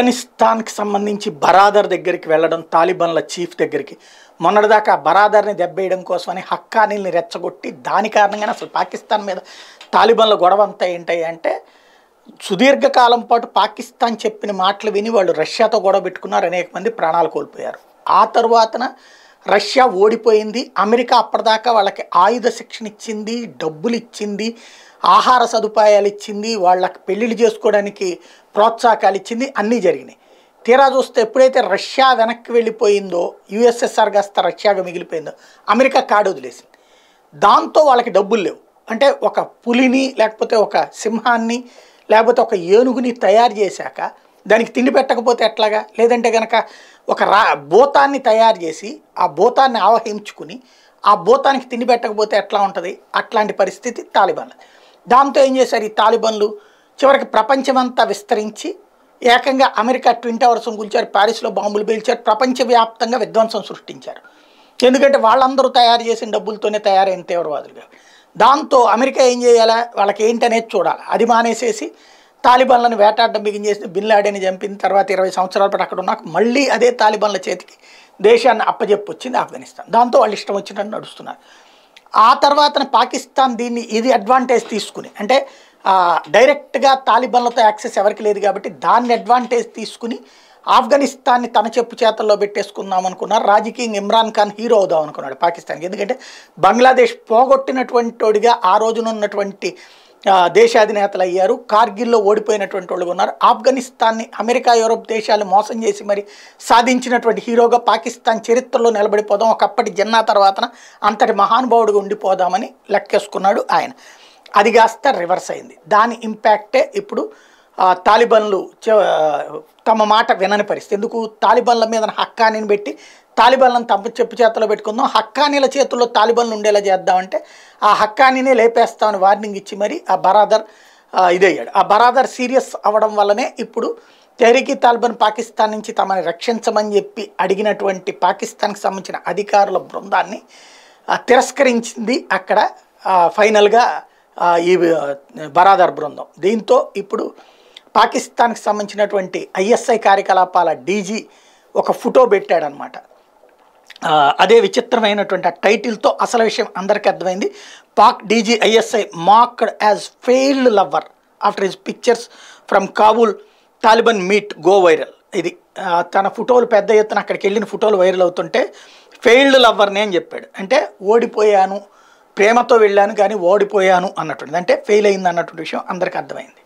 ఆఫ్ఘనిస్తాన్కి సంబంధించి బరాదర్ దగ్గరికి వెళ్ళడం తాలిబాన్ల చీఫ్ దగ్గరికి మొన్నటిదాకా బరాదర్ని దెబ్బేయడం కోసమని హక్కానీల్ని రెచ్చగొట్టి దాని కారణంగానే అసలు పాకిస్తాన్ మీద తాలిబాన్ల గొడవ అంతా ఏంటి అంటే సుదీర్ఘకాలం పాటు పాకిస్తాన్ చెప్పిన మాటలు విని వాళ్ళు రష్యాతో గొడవ పెట్టుకున్నారు అనేక మంది ప్రాణాలు కోల్పోయారు ఆ తర్వాతన రష్యా ఓడిపోయింది అమెరికా అప్పటిదాకా వాళ్ళకి ఆయుధ శిక్షణ ఇచ్చింది డబ్బులు ఇచ్చింది ఆహార సదుపాయాలు ఇచ్చింది వాళ్ళకి పెళ్ళిళ్ళు చేసుకోవడానికి ప్రోత్సాహకాలు ఇచ్చింది అన్నీ జరిగినాయి తీరా చూస్తే ఎప్పుడైతే రష్యా వెనక్కి వెళ్ళిపోయిందో యుఎస్ఎస్ఆర్ కాస్త రష్యాగా మిగిలిపోయిందో అమెరికా కాడు వదిలేసింది దాంతో వాళ్ళకి డబ్బులు లేవు అంటే ఒక పులిని లేకపోతే ఒక సింహాన్ని లేకపోతే ఒక ఏనుగుని తయారు చేశాక దానికి తిండి పెట్టకపోతే ఎట్లాగా లేదంటే కనుక ఒక రా భూతాన్ని తయారు చేసి ఆ భూతాన్ని ఆవహించుకుని ఆ భూతానికి తిండి పెట్టకపోతే ఎట్లా ఉంటుంది అట్లాంటి పరిస్థితి తాలిబన్లు దాంతో ఏం చేశారు ఈ తాలిబాన్లు చివరికి ప్రపంచమంతా విస్తరించి ఏకంగా అమెరికా ట్విన్ టవర్స్ కూల్చారు ప్యారిస్లో బాంబులు పేల్చారు ప్రపంచవ్యాప్తంగా విధ్వంసం సృష్టించారు ఎందుకంటే వాళ్ళందరూ తయారు చేసిన డబ్బులతోనే తయారైన తీవ్రవాదులుగా దాంతో అమెరికా ఏం చేయాలా వాళ్ళకి ఏంటనేది చూడాలి అది మానేసేసి తాలిబాన్లను వేటాడడం బిగిన్ చేసిన బిన్ లాడేని చంపిన తర్వాత ఇరవై సంవత్సరాల పాటు అక్కడ ఉన్నాక మళ్ళీ అదే తాలిబాన్ల చేతికి దేశాన్ని అప్పజెప్పొచ్చింది ఆఫ్ఘనిస్తాన్ దాంతో వాళ్ళు ఇష్టం వచ్చినట్టు నడుస్తున్నారు ఆ తర్వాత పాకిస్తాన్ దీన్ని ఇది అడ్వాంటేజ్ తీసుకుని అంటే డైరెక్ట్గా తాలిబాన్లతో యాక్సెస్ ఎవరికి లేదు కాబట్టి దాన్ని అడ్వాంటేజ్ తీసుకుని ఆఫ్ఘనిస్తాన్ని తన చెప్పు చేతల్లో పెట్టేసుకుందాం అనుకున్నారు రాజకీయం ఇమ్రాన్ ఖాన్ హీరో అవుదాం అనుకున్నాడు పాకిస్తాన్కి ఎందుకంటే బంగ్లాదేశ్ పోగొట్టినటువంటి వాడిగా ఆ రోజున ఉన్నటువంటి దేశాధినేతలు అయ్యారు కార్గిల్లో ఓడిపోయినటువంటి వాళ్ళు ఉన్నారు ఆఫ్ఘనిస్తాన్ని అమెరికా యూరోప్ దేశాలు మోసం చేసి మరి సాధించినటువంటి హీరోగా పాకిస్తాన్ చరిత్రలో నిలబడిపోదాం ఒకప్పటి జన్నా తర్వాత అంతటి మహానుభావుడిగా ఉండిపోదామని లెక్కేసుకున్నాడు ఆయన అది కాస్త రివర్స్ అయింది దాని ఇంపాక్టే ఇప్పుడు తాలిబన్లు తమ మాట వినని పరిస్థితి ఎందుకు తాలిబన్ల మీద హక్కానిని పెట్టి తాలిబాన్లను తప్ప చెప్పు చేతిలో పెట్టుకుందాం హక్కానీల చేతుల్లో తాలిబాన్లు ఉండేలా చేద్దామంటే ఆ హక్కానీనే లేపేస్తామని వార్నింగ్ ఇచ్చి మరి ఆ బరాదర్ ఇదయ్యాడు ఆ బరాదర్ సీరియస్ అవ్వడం వల్లనే ఇప్పుడు తెహరీకి తాలిబాన్ పాకిస్తాన్ నుంచి తమని రక్షించమని చెప్పి అడిగినటువంటి పాకిస్తాన్కి సంబంధించిన అధికారుల బృందాన్ని తిరస్కరించింది అక్కడ ఫైనల్గా ఈ బరాదర్ బృందం దీంతో ఇప్పుడు పాకిస్తాన్కి సంబంధించినటువంటి ఐఎస్ఐ కార్యకలాపాల డీజీ ఒక ఫోటో పెట్టాడనమాట అదే విచిత్రమైనటువంటి ఆ టైటిల్తో అసలు విషయం అందరికీ అర్థమైంది Pak DG ISI mocked as failed lover after his pictures from Kabul Taliban meet go viral ఇది తన ఫోటోలు పెద్ద ఎత్తున అక్కడికి వెళ్ళిన ఫోటోలు వైరల్ అవుతుంటే ఫెయిల్డ్ లవ్వర్ని అని చెప్పాడు అంటే ఓడిపోయాను ప్రేమతో వెళ్ళాను కానీ ఓడిపోయాను అన్నటువంటిది అంటే ఫెయిల్ అయింది అన్నటువంటి విషయం అందరికీ అర్థమైంది